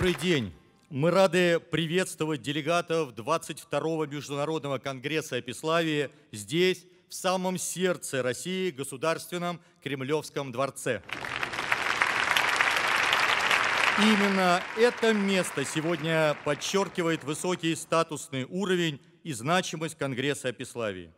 Добрый день. Мы рады приветствовать делегатов 22-го Международного конгресса Опиславии здесь, в самом сердце России, государственном Кремлевском дворце. Именно это место сегодня подчеркивает высокий статусный уровень и значимость Конгресса Опиславии.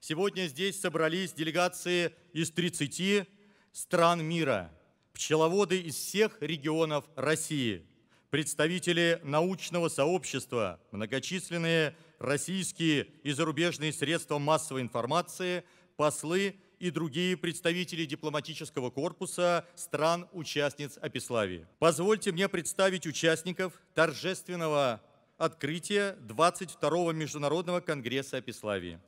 Сегодня здесь собрались делегации из 30 стран мира, пчеловоды из всех регионов России – представители научного сообщества, многочисленные российские и зарубежные средства массовой информации, послы и другие представители дипломатического корпуса стран-участниц Опиславии. Позвольте мне представить участников торжественного открытия 22-го Международного конгресса Опиславии.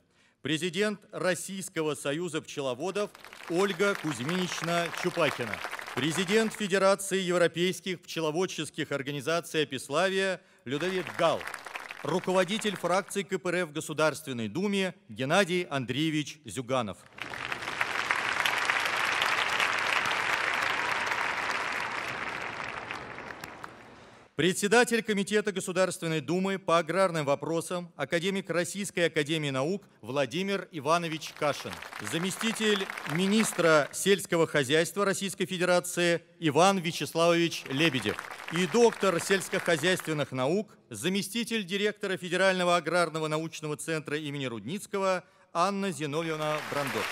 Президент Российского союза пчеловодов Ольга Кузьминична Чупахина. Президент Федерации Европейских пчеловодческих организаций «Опиславия» Людовик Гал, руководитель фракции КПРФ в Государственной Думе Геннадий Андреевич Зюганов. Председатель Комитета Государственной Думы по аграрным вопросам, академик Российской Академии Наук Владимир Иванович Кашин. Заместитель министра сельского хозяйства Российской Федерации Иван Вячеславович Лебедев. И доктор сельскохозяйственных наук, заместитель директора Федерального аграрного научного центра имени Рудницкого Анна Зиновьевна Брандов.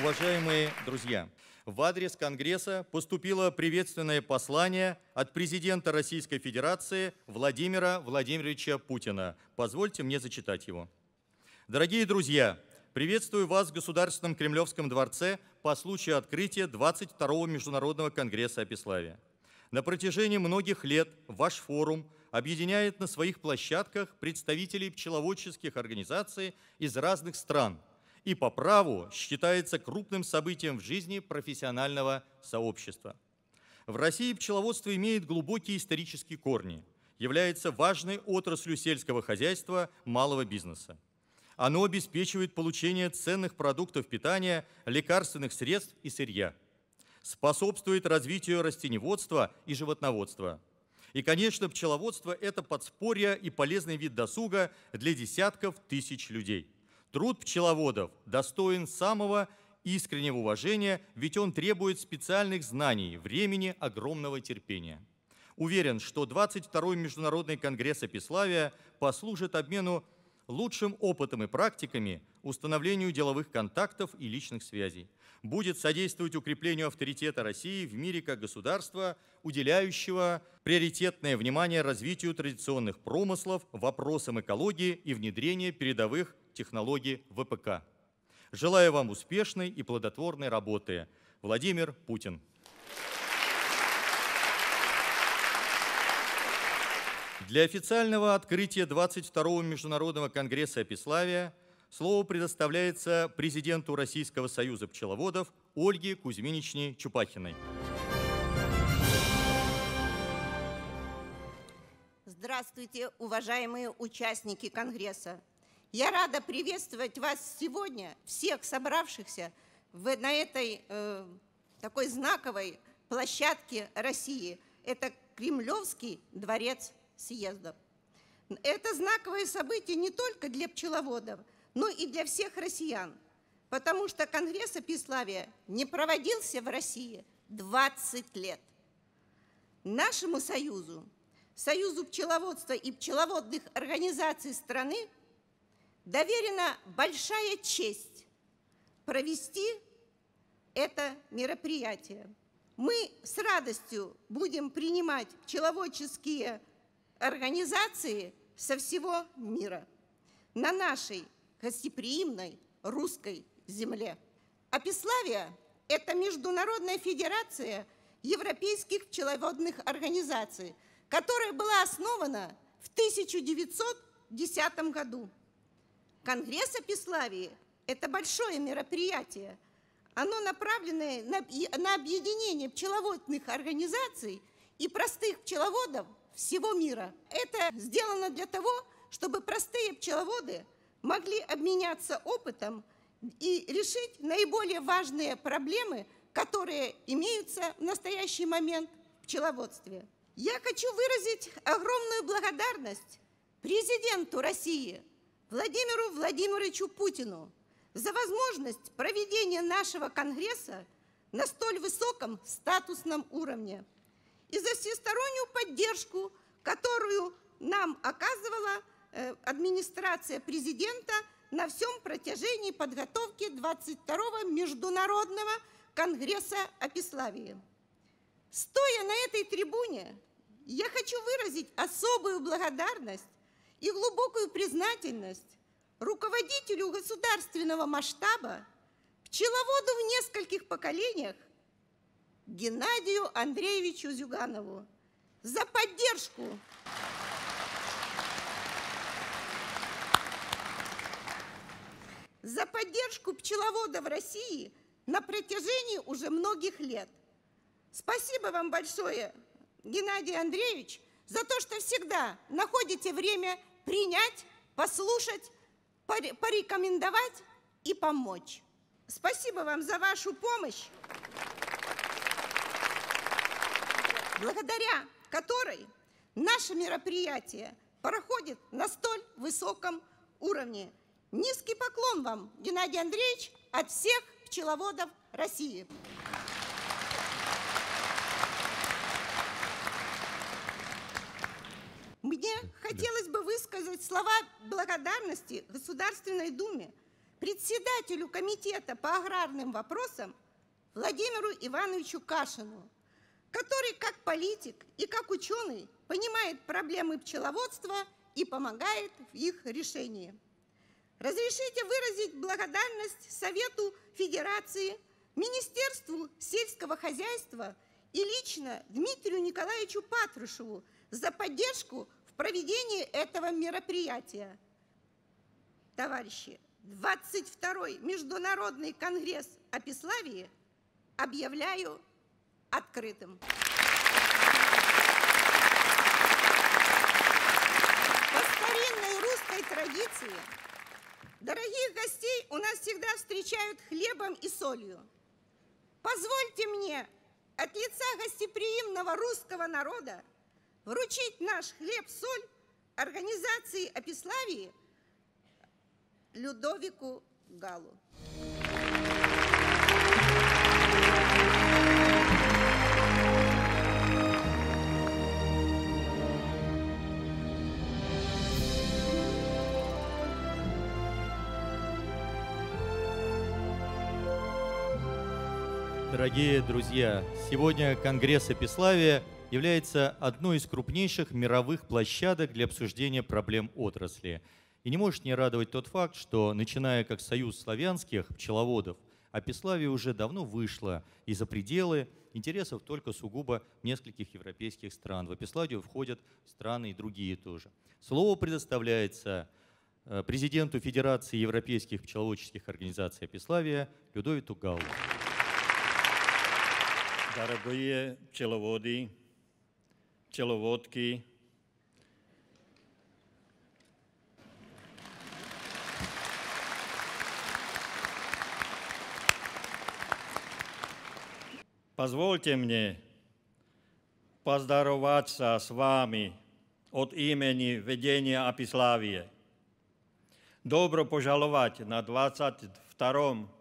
Уважаемые друзья, в адрес Конгресса поступило приветственное послание от президента Российской Федерации Владимира Владимировича Путина. Позвольте мне зачитать его. Дорогие друзья, приветствую вас в Государственном Кремлевском дворце по случаю открытия 22-го Международного Конгресса опиславия. На протяжении многих лет ваш форум объединяет на своих площадках представителей пчеловодческих организаций из разных стран – и по праву считается крупным событием в жизни профессионального сообщества. В России пчеловодство имеет глубокие исторические корни, является важной отраслью сельского хозяйства малого бизнеса. Оно обеспечивает получение ценных продуктов питания, лекарственных средств и сырья, способствует развитию растеневодства и животноводства. И, конечно, пчеловодство – это подспорье и полезный вид досуга для десятков тысяч людей – Труд пчеловодов достоин самого искреннего уважения, ведь он требует специальных знаний, времени, огромного терпения. Уверен, что 22-й Международный конгресс Опиславия послужит обмену лучшим опытом и практиками, установлению деловых контактов и личных связей будет содействовать укреплению авторитета России в мире как государства, уделяющего приоритетное внимание развитию традиционных промыслов, вопросам экологии и внедрения передовых технологий ВПК. Желаю вам успешной и плодотворной работы. Владимир Путин. Для официального открытия 22-го Международного конгресса опиславия – Слово предоставляется президенту Российского союза пчеловодов Ольге Кузьминичне Чупахиной. Здравствуйте, уважаемые участники Конгресса. Я рада приветствовать вас сегодня, всех собравшихся в, на этой э, такой знаковой площадке России. Это Кремлевский дворец съездов. Это знаковое событие не только для пчеловодов – но ну и для всех россиян, потому что Конгресс Опиславия не проводился в России 20 лет. Нашему союзу, союзу пчеловодства и пчеловодных организаций страны доверена большая честь провести это мероприятие. Мы с радостью будем принимать пчеловодческие организации со всего мира. На нашей гостеприимной русской земле. Опиславия – это Международная федерация европейских пчеловодных организаций, которая была основана в 1910 году. Конгресс Опиславии – это большое мероприятие. Оно направлено на объединение пчеловодных организаций и простых пчеловодов всего мира. Это сделано для того, чтобы простые пчеловоды – могли обменяться опытом и решить наиболее важные проблемы, которые имеются в настоящий момент в пчеловодстве. Я хочу выразить огромную благодарность президенту России Владимиру Владимировичу Путину за возможность проведения нашего Конгресса на столь высоком статусном уровне и за всестороннюю поддержку, которую нам оказывала Э, администрация президента на всем протяжении подготовки 22-го Международного конгресса о Стоя на этой трибуне, я хочу выразить особую благодарность и глубокую признательность руководителю государственного масштаба, пчеловоду в нескольких поколениях Геннадию Андреевичу Зюганову за поддержку. за поддержку пчеловода в России на протяжении уже многих лет. Спасибо вам большое, Геннадий Андреевич, за то, что всегда находите время принять, послушать, порекомендовать и помочь. Спасибо вам за вашу помощь, благодаря которой наше мероприятие проходит на столь высоком уровне. Низкий поклон вам, Геннадий Андреевич, от всех пчеловодов России. Мне хотелось бы высказать слова благодарности Государственной Думе, председателю Комитета по аграрным вопросам Владимиру Ивановичу Кашину, который как политик и как ученый понимает проблемы пчеловодства и помогает в их решении. Разрешите выразить благодарность Совету Федерации, Министерству сельского хозяйства и лично Дмитрию Николаевичу Патрушеву за поддержку в проведении этого мероприятия. Товарищи, 22-й Международный конгресс о объявляю открытым. По старинной русской традиции Дорогих гостей у нас всегда встречают хлебом и солью. Позвольте мне от лица гостеприимного русского народа вручить наш хлеб-соль организации Опиславии Людовику Галу. Дорогие друзья, сегодня Конгресс Эпиславия является одной из крупнейших мировых площадок для обсуждения проблем отрасли. И не может не радовать тот факт, что, начиная как союз славянских пчеловодов, Апиславия уже давно вышла и за пределы интересов только сугубо нескольких европейских стран. В Апиславию входят страны и другие тоже. Слово предоставляется э, президенту Федерации европейских пчеловодческих организаций Апиславия Людовиту Гаулу. Zarabuje čelo vody, čelo vodky. Pozvolte mne pozdarovať sa s vámi od imeni vedenia Apislávie. Dobro požalovať na 22.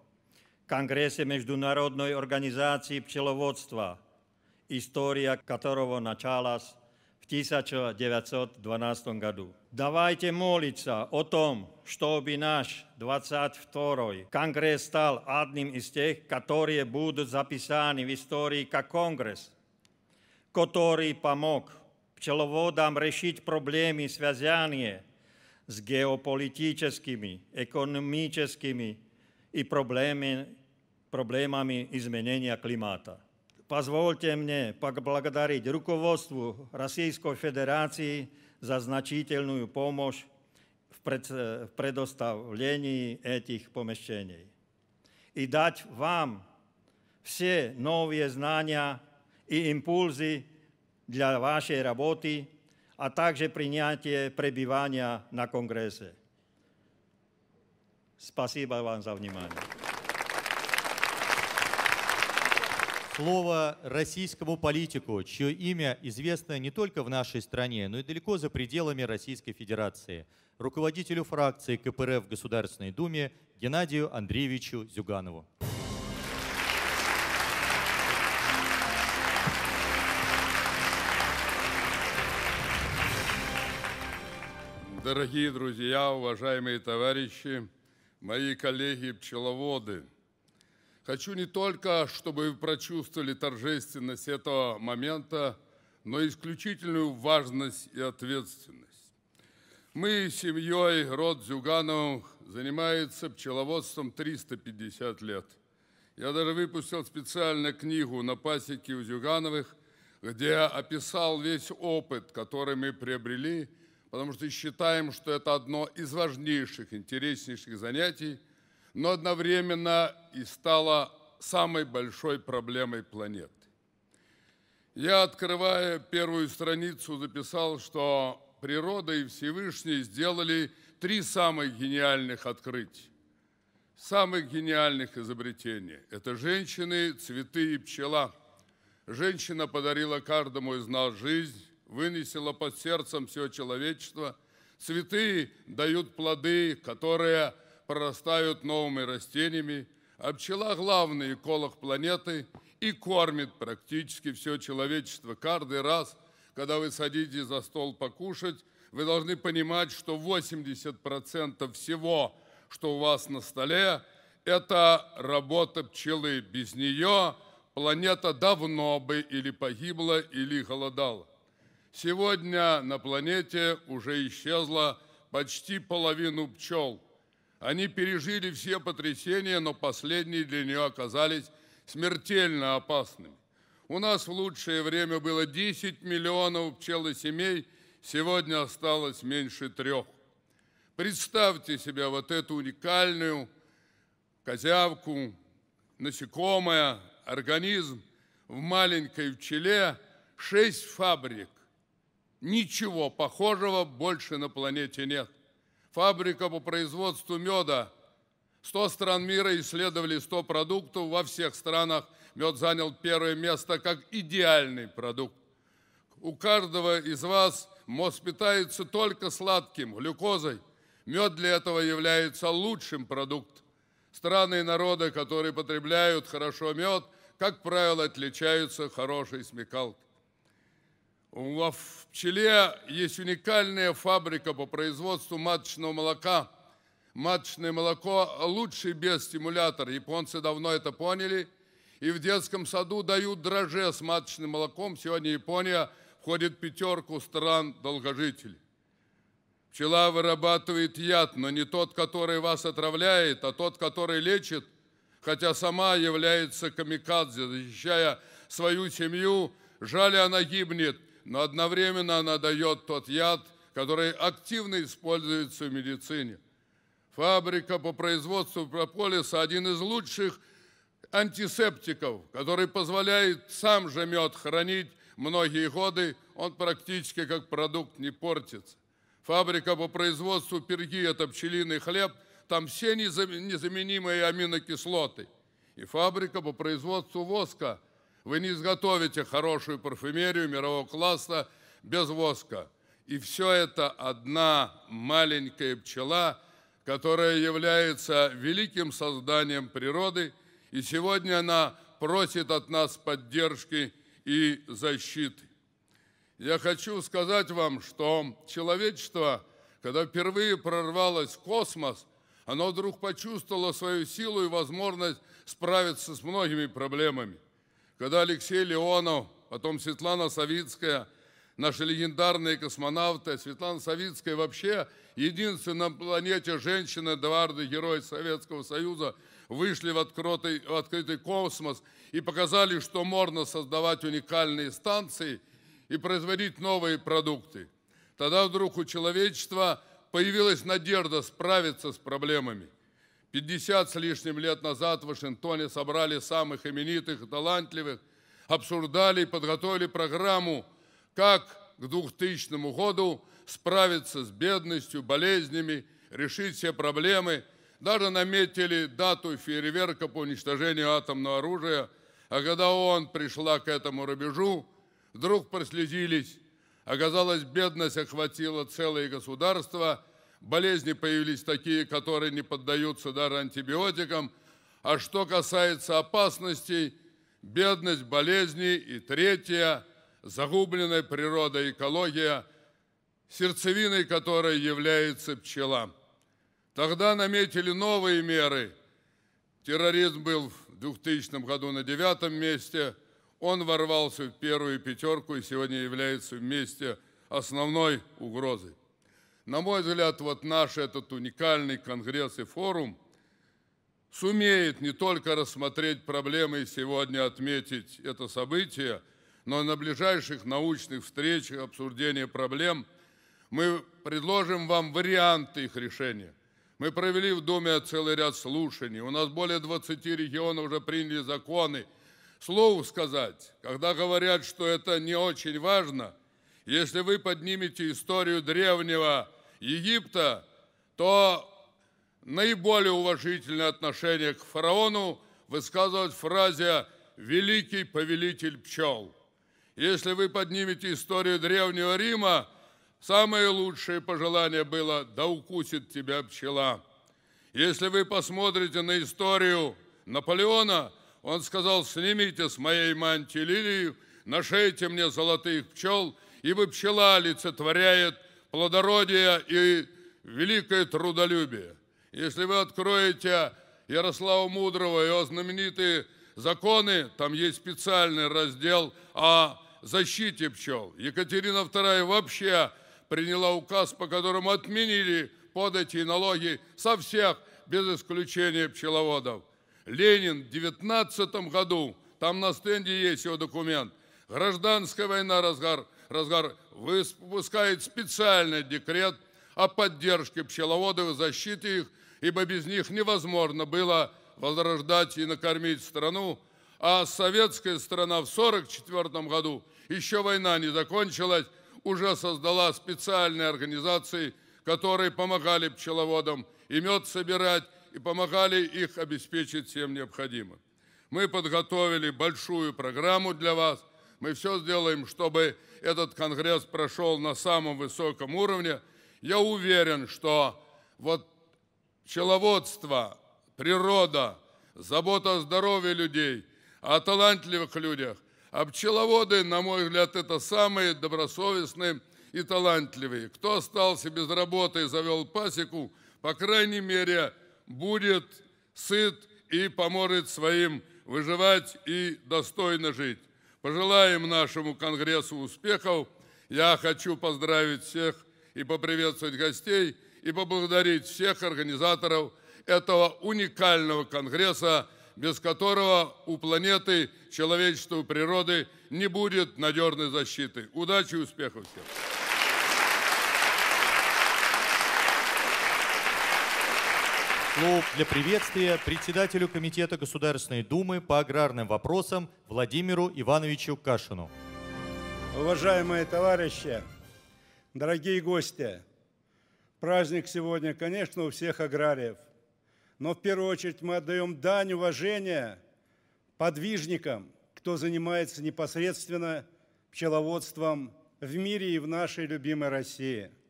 Конгрессе Международной организации пчеловодства, история которого началась в 1912 году. Давайте молиться о том, чтобы наш 22-й Конгресс стал одним из тех, которые будут записаны в истории как Конгресс, который помог пчеловодам решить проблемы, связанные с геополитическими, экономическими i problémy, problémami i zmenenia klimata. Pozvolte mne pak blagodariť rukovodstvu Rasijskoj federácii za značiteľnú pomoc v, pred, v predostavlení etich pomeščení. I dať vám vše nové znania i impulzy dla vašej roboty a takže prinjatie prebivania na kongrese. Спасибо вам за внимание. Слово российскому политику, чье имя известно не только в нашей стране, но и далеко за пределами Российской Федерации, руководителю фракции КПРФ в Государственной Думе Геннадию Андреевичу Зюганову. Дорогие друзья, уважаемые товарищи, мои коллеги-пчеловоды. Хочу не только, чтобы вы прочувствовали торжественность этого момента, но и исключительную важность и ответственность. Мы с семьей род Зюгановых занимается пчеловодством 350 лет. Я даже выпустил специально книгу на пасеке у Зюгановых, где описал весь опыт, который мы приобрели – потому что считаем, что это одно из важнейших, интереснейших занятий, но одновременно и стало самой большой проблемой планеты. Я, открывая первую страницу, записал, что природа и Всевышний сделали три самых гениальных открытия, самых гениальных изобретений. Это женщины, цветы и пчела. Женщина подарила каждому из нас жизнь, вынесила под сердцем все человечество. Цветы дают плоды, которые прорастают новыми растениями, а пчела – главный эколог планеты и кормит практически все человечество. Каждый раз, когда вы садитесь за стол покушать, вы должны понимать, что 80% всего, что у вас на столе, это работа пчелы. Без нее планета давно бы или погибла, или голодала. Сегодня на планете уже исчезло почти половину пчел. Они пережили все потрясения, но последние для нее оказались смертельно опасными. У нас в лучшее время было 10 миллионов пчелосемей, сегодня осталось меньше трех. Представьте себе вот эту уникальную козявку, насекомое, организм в маленькой пчеле, шесть фабрик – Ничего похожего больше на планете нет. Фабрика по производству меда. 100 стран мира исследовали 100 продуктов. Во всех странах мед занял первое место как идеальный продукт. У каждого из вас мозг питается только сладким, глюкозой. Мед для этого является лучшим продуктом. Страны и народы, которые потребляют хорошо мед, как правило, отличаются хорошей смекалкой. В Пчеле есть уникальная фабрика по производству маточного молока. Маточное молоко – лучший биостимулятор. Японцы давно это поняли. И в детском саду дают дрожже с маточным молоком. Сегодня Япония входит в пятерку стран-долгожителей. Пчела вырабатывает яд, но не тот, который вас отравляет, а тот, который лечит, хотя сама является камикадзе, защищая свою семью. Жаль, она гибнет – но одновременно она дает тот яд, который активно используется в медицине. Фабрика по производству прополиса – один из лучших антисептиков, который позволяет сам же мед хранить многие годы, он практически как продукт не портится. Фабрика по производству перги – это пчелиный хлеб, там все незаменимые аминокислоты. И фабрика по производству воска вы не изготовите хорошую парфюмерию мирового класса без воска. И все это одна маленькая пчела, которая является великим созданием природы, и сегодня она просит от нас поддержки и защиты. Я хочу сказать вам, что человечество, когда впервые прорвалось в космос, оно вдруг почувствовало свою силу и возможность справиться с многими проблемами когда Алексей Леонов, потом Светлана Савицкая, наши легендарные космонавты, Светлана Савицкая вообще единственная на планете женщина, дважды герой Советского Союза, вышли в открытый, в открытый космос и показали, что можно создавать уникальные станции и производить новые продукты. Тогда вдруг у человечества появилась надежда справиться с проблемами. 50 с лишним лет назад в Вашингтоне собрали самых именитых и талантливых, обсуждали и подготовили программу, как к 2000 году справиться с бедностью, болезнями, решить все проблемы, даже наметили дату фейерверка по уничтожению атомного оружия, а когда он пришла к этому рубежу, вдруг прослезились. Оказалось, бедность охватила целые государства – Болезни появились такие, которые не поддаются даже антибиотикам. А что касается опасностей, бедность, болезни и третья – загубленная природа, экология, сердцевиной которой является пчела. Тогда наметили новые меры. Терроризм был в 2000 году на девятом месте. Он ворвался в первую пятерку и сегодня является вместе основной угрозой. На мой взгляд, вот наш этот уникальный конгресс и форум сумеет не только рассмотреть проблемы и сегодня отметить это событие, но и на ближайших научных встречах обсуждения проблем мы предложим вам варианты их решения. Мы провели в Думе целый ряд слушаний. У нас более 20 регионов уже приняли законы. Слово сказать, когда говорят, что это не очень важно, если вы поднимете историю древнего Египта, то наиболее уважительное отношение к фараону высказывать в фразе «великий повелитель пчел». Если вы поднимете историю Древнего Рима, самое лучшее пожелание было «да укусит тебя пчела». Если вы посмотрите на историю Наполеона, он сказал «снимите с моей мантии лилию, нашейте мне золотых пчел, ибо пчела олицетворяет плодородие и великое трудолюбие. Если вы откроете Ярослава Мудрого, и его знаменитые законы, там есть специальный раздел о защите пчел. Екатерина II вообще приняла указ, по которому отменили подати и налоги со всех, без исключения пчеловодов. Ленин в 19 году, там на стенде есть его документ, гражданская война разгар – Разгар выпускает специальный декрет о поддержке пчеловодов и защите их, ибо без них невозможно было возрождать и накормить страну, а советская страна в 1944 году, еще война не закончилась, уже создала специальные организации, которые помогали пчеловодам и мед собирать, и помогали их обеспечить всем необходимым. Мы подготовили большую программу для вас – мы все сделаем, чтобы этот Конгресс прошел на самом высоком уровне. Я уверен, что вот пчеловодство, природа, забота о здоровье людей, о талантливых людях, а пчеловоды, на мой взгляд, это самые добросовестные и талантливые. Кто остался без работы и завел пасеку, по крайней мере, будет сыт и поможет своим выживать и достойно жить. Пожелаем нашему Конгрессу успехов. Я хочу поздравить всех и поприветствовать гостей и поблагодарить всех организаторов этого уникального Конгресса, без которого у планеты, человечества, природы не будет надежной защиты. Удачи и успехов всем! слово для приветствия председателю Комитета Государственной Думы по аграрным вопросам Владимиру Ивановичу Кашину. Уважаемые товарищи, дорогие гости, праздник сегодня, конечно, у всех аграриев, но в первую очередь мы отдаем дань уважения подвижникам, кто занимается непосредственно пчеловодством в мире и в нашей любимой России –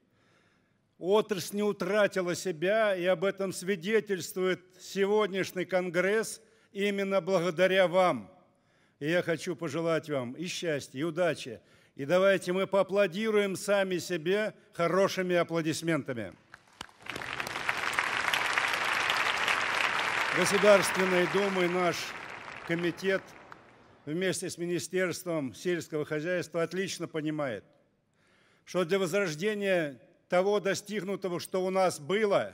Отрасль не утратила себя, и об этом свидетельствует сегодняшний Конгресс именно благодаря вам. И я хочу пожелать вам и счастья, и удачи. И давайте мы поаплодируем сами себе хорошими аплодисментами. Государственной Думы наш комитет вместе с Министерством сельского хозяйства отлично понимает, что для возрождения того достигнутого, что у нас было.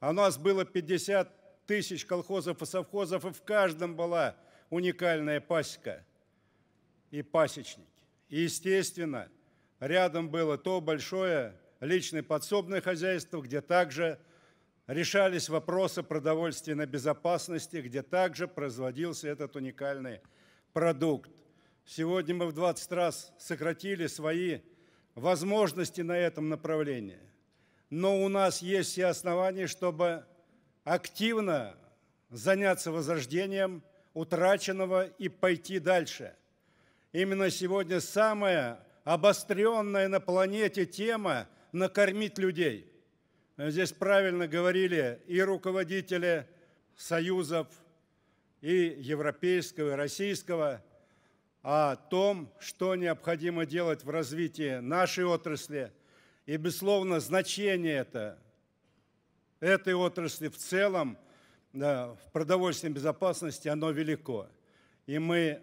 А у нас было 50 тысяч колхозов и совхозов, и в каждом была уникальная пасека и пасечник. И, естественно, рядом было то большое личное подсобное хозяйство, где также решались вопросы продовольственной безопасности, где также производился этот уникальный продукт. Сегодня мы в 20 раз сократили свои возможности на этом направлении. Но у нас есть все основания, чтобы активно заняться возрождением утраченного и пойти дальше. Именно сегодня самая обостренная на планете тема – накормить людей. Здесь правильно говорили и руководители союзов, и европейского, и российского – о том, что необходимо делать в развитии нашей отрасли. И, безусловно, значение это, этой отрасли в целом да, в продовольственной безопасности, оно велико. И мы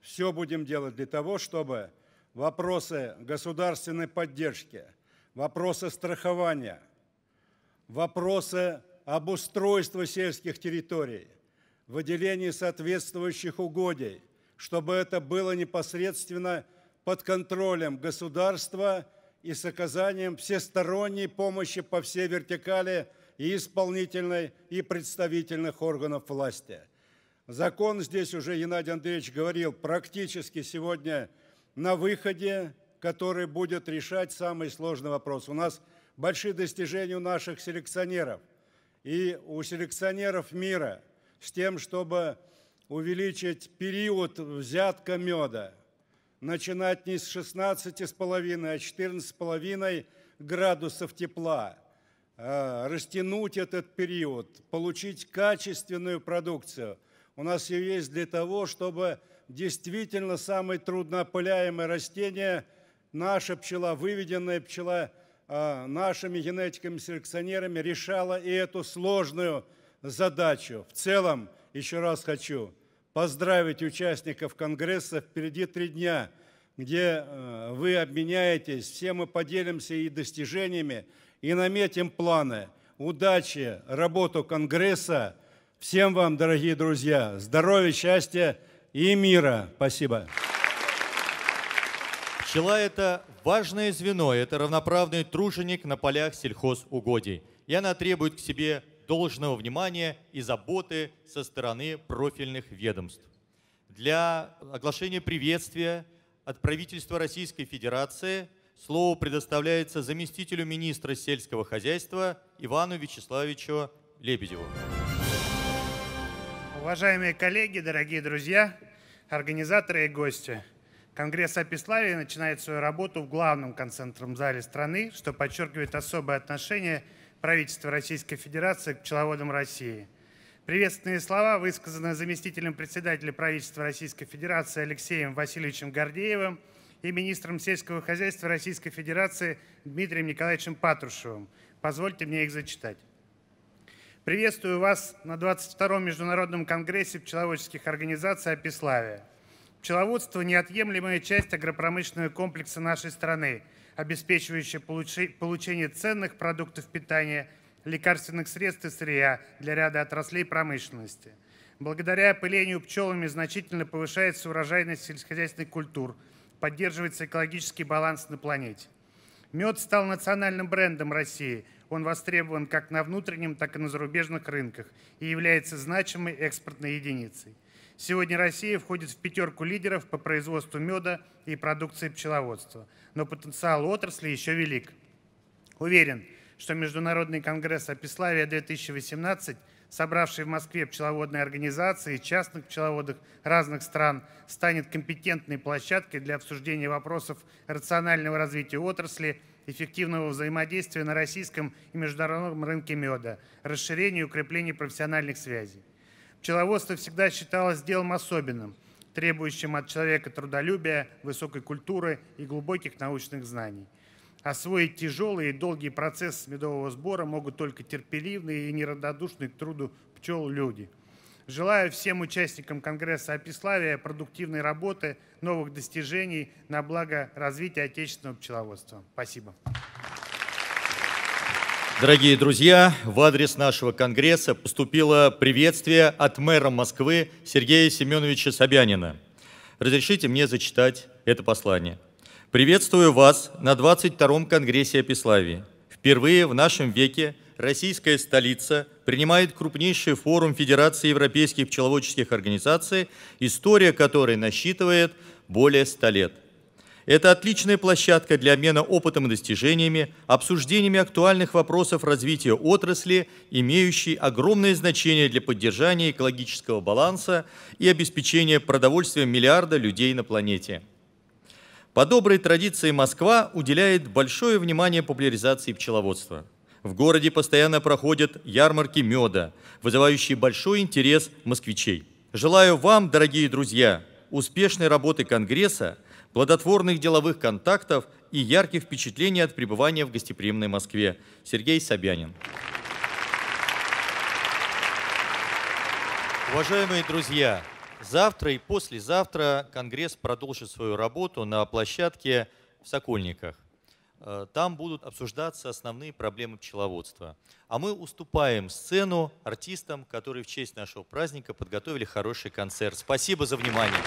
все будем делать для того, чтобы вопросы государственной поддержки, вопросы страхования, вопросы обустройства сельских территорий, выделение соответствующих угодий – чтобы это было непосредственно под контролем государства и с оказанием всесторонней помощи по всей вертикали и исполнительной, и представительных органов власти. Закон здесь уже Геннадий Андреевич говорил, практически сегодня на выходе, который будет решать самый сложный вопрос. У нас большие достижения у наших селекционеров и у селекционеров мира с тем, чтобы увеличить период взятка меда, начинать не с 16,5, а 14,5 градусов тепла, а, растянуть этот период, получить качественную продукцию. У нас ее есть для того, чтобы действительно самое трудноопыляемые растение наша пчела, выведенная пчела а, нашими генетиками-селекционерами решала и эту сложную задачу. В целом, еще раз хочу поздравить участников Конгресса. Впереди три дня, где э, вы обменяетесь, все мы поделимся и достижениями, и наметим планы. Удачи, работу Конгресса. Всем вам, дорогие друзья, здоровья, счастья и мира. Спасибо. Пчела – это важное звено, это равноправный труженик на полях сельхозугодий. И она требует к себе должного внимания и заботы со стороны профильных ведомств. Для оглашения приветствия от правительства Российской Федерации слово предоставляется заместителю министра сельского хозяйства Ивану Вячеславовичу Лебедеву. Уважаемые коллеги, дорогие друзья, организаторы и гости. Конгресс Апиславии начинает свою работу в главном концентром зале страны, что подчеркивает особое отношение – правительства Российской Федерации к пчеловодам России. Приветственные слова высказаны заместителем председателя правительства Российской Федерации Алексеем Васильевичем Гордеевым и министром сельского хозяйства Российской Федерации Дмитрием Николаевичем Патрушевым. Позвольте мне их зачитать. Приветствую вас на 22-м Международном конгрессе пчеловодческих организаций «Опиславия». Пчеловодство – неотъемлемая часть агропромышленного комплекса нашей страны – обеспечивающая получение ценных продуктов питания, лекарственных средств и сырья для ряда отраслей промышленности. Благодаря опылению пчелами значительно повышается урожайность сельскохозяйственных культур, поддерживается экологический баланс на планете. Мед стал национальным брендом России. Он востребован как на внутреннем, так и на зарубежных рынках и является значимой экспортной единицей. Сегодня Россия входит в пятерку лидеров по производству меда и продукции пчеловодства, но потенциал отрасли еще велик. Уверен, что Международный конгресс «Опиславия-2018», собравший в Москве пчеловодные организации и частных пчеловодов разных стран, станет компетентной площадкой для обсуждения вопросов рационального развития отрасли, эффективного взаимодействия на российском и международном рынке меда, расширения и укрепления профессиональных связей. Пчеловодство всегда считалось делом особенным, требующим от человека трудолюбия, высокой культуры и глубоких научных знаний. Освоить тяжелый и долгий процесс медового сбора могут только терпеливные и неравнодушные к труду пчел люди. Желаю всем участникам Конгресса Опиславия продуктивной работы, новых достижений на благо развития отечественного пчеловодства. Спасибо. Дорогие друзья, в адрес нашего Конгресса поступило приветствие от мэра Москвы Сергея Семеновича Собянина. Разрешите мне зачитать это послание. «Приветствую вас на 22-м Конгрессе Опиславии. Впервые в нашем веке российская столица принимает крупнейший форум Федерации европейских пчеловодческих организаций, история которой насчитывает более 100 лет. Это отличная площадка для обмена опытом и достижениями, обсуждениями актуальных вопросов развития отрасли, имеющей огромное значение для поддержания экологического баланса и обеспечения продовольствием миллиарда людей на планете. По доброй традиции Москва уделяет большое внимание популяризации пчеловодства. В городе постоянно проходят ярмарки меда, вызывающие большой интерес москвичей. Желаю вам, дорогие друзья, успешной работы Конгресса – плодотворных деловых контактов и ярких впечатлений от пребывания в гостеприимной Москве. Сергей Собянин. Уважаемые друзья, завтра и послезавтра Конгресс продолжит свою работу на площадке в Сокольниках. Э, там будут обсуждаться основные проблемы пчеловодства. А мы уступаем сцену артистам, которые в честь нашего праздника подготовили хороший концерт. Спасибо за внимание.